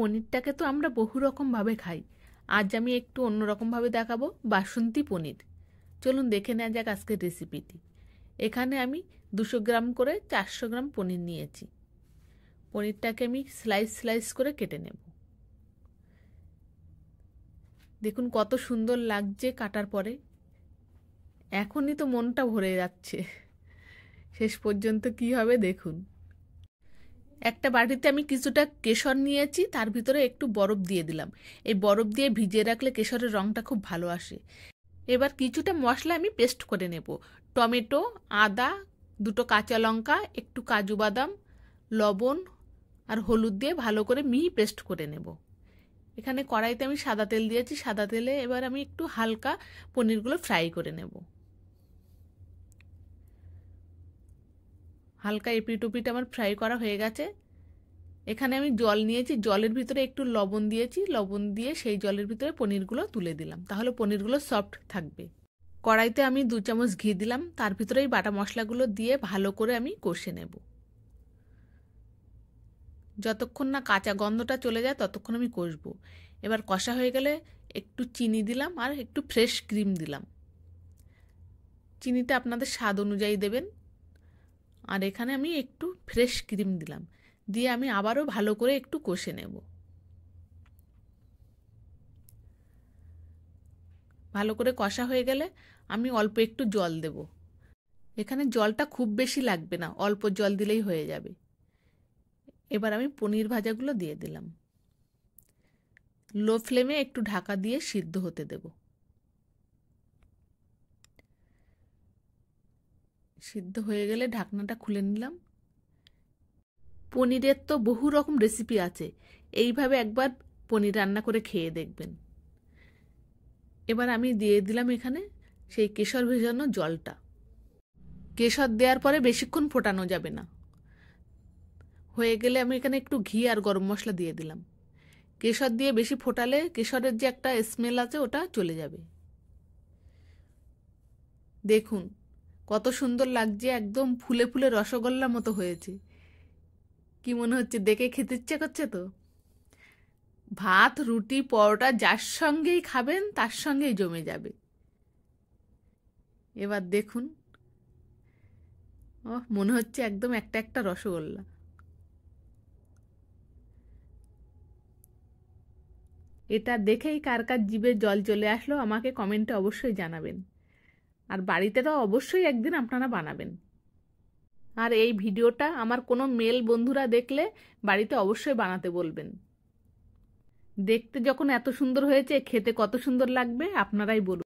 পনিরটাকে তো আমরা বহু রকমভাবে খাই আজ আমি একটু অন্যরকমভাবে দেখাবো বাসন্তী পনির চলুন দেখে নেওয়া যাক আজকের রেসিপিটি এখানে আমি দুশো গ্রাম করে চারশো গ্রাম পনির নিয়েছি পনিরটাকে আমি স্লাইস স্লাইস করে কেটে নেব দেখুন কত সুন্দর লাগছে কাটার পরে এখনই তো মনটা ভরে যাচ্ছে শেষ পর্যন্ত কি হবে দেখুন একটা বাটিতে আমি কিছুটা কেশর নিয়েছি তার ভিতরে একটু বরফ দিয়ে দিলাম এই বরফ দিয়ে ভিজিয়ে রাখলে কেশরের রঙটা খুব ভালো আসে এবার কিছুটা মশলা আমি পেস্ট করে নেব টমেটো আদা দুটো কাঁচা লঙ্কা একটু কাজু বাদাম লবণ আর হলুদ দিয়ে ভালো করে মিহি পেস্ট করে নেব এখানে কড়াইতে আমি সাদা তেল দিয়েছি সাদা তেলে এবার আমি একটু হালকা পনিরগুলো ফ্রাই করে নেবো হালকা টুপিটা আমার ফ্রাই করা হয়ে গেছে এখানে আমি জল নিয়েছি জলের ভিতরে একটু লবণ দিয়েছি লবণ দিয়ে সেই জলের ভিতরে পনিরগুলো তুলে দিলাম তাহলে পনিরগুলো সফট থাকবে কড়াইতে আমি দু চামচ ঘি দিলাম তার ভিতরেই বাটা মশলাগুলো দিয়ে ভালো করে আমি কষে নেব যতক্ষণ না কাঁচা গন্ধটা চলে যায় ততক্ষণ আমি কষবো এবার কষা হয়ে গেলে একটু চিনি দিলাম আর একটু ফ্রেশ ক্রিম দিলাম চিনিটা আপনাদের স্বাদ অনুযায়ী দেবেন আর এখানে আমি একটু ফ্রেশ ক্রিম দিলাম দিয়ে আমি আবারও ভালো করে একটু কষে নেব ভালো করে কষা হয়ে গেলে আমি অল্প একটু জল দেব এখানে জলটা খুব বেশি লাগবে না অল্প জল দিলেই হয়ে যাবে এবার আমি পনির ভাজাগুলো দিয়ে দিলাম লো ফ্লেমে একটু ঢাকা দিয়ে সিদ্ধ হতে দেবো সিদ্ধ হয়ে গেলে ঢাকনাটা খুলে নিলাম পনিরের তো বহু রকম রেসিপি আছে এইভাবে একবার পনির রান্না করে খেয়ে দেখবেন এবার আমি দিয়ে দিলাম এখানে সেই কেশর ভেজানো জলটা কেশর দেওয়ার পরে বেশিক্ষণ ফোটানো যাবে না হয়ে গেলে আমি এখানে একটু ঘি আর গরম মশলা দিয়ে দিলাম কেশর দিয়ে বেশি ফোটালে কেশরের যে একটা স্মেল আছে ওটা চলে যাবে দেখুন কত সুন্দর লাগছে একদম ফুলে ফুলে রসগোল্লা মতো হয়েছে কি মনে হচ্ছে দেখে খেতে ইচ্ছে করছে তো ভাত রুটি পরোটা যার সঙ্গেই খাবেন তার সঙ্গেই জমে যাবে এবার দেখুন ও মনে হচ্ছে একদম একটা একটা রসগোল্লা এটা দেখেই কার কার জীবে জল চলে আসলো আমাকে কমেন্টে অবশ্যই জানাবেন আর বাড়িতে তো অবশ্যই একদিন আপনারা বানাবেন আর এই ভিডিওটা আমার কোনো মেল বন্ধুরা দেখলে বাড়িতে অবশ্যই বানাতে বলবেন দেখতে যখন এত সুন্দর হয়েছে খেতে কত সুন্দর লাগবে আপনারাই বলুন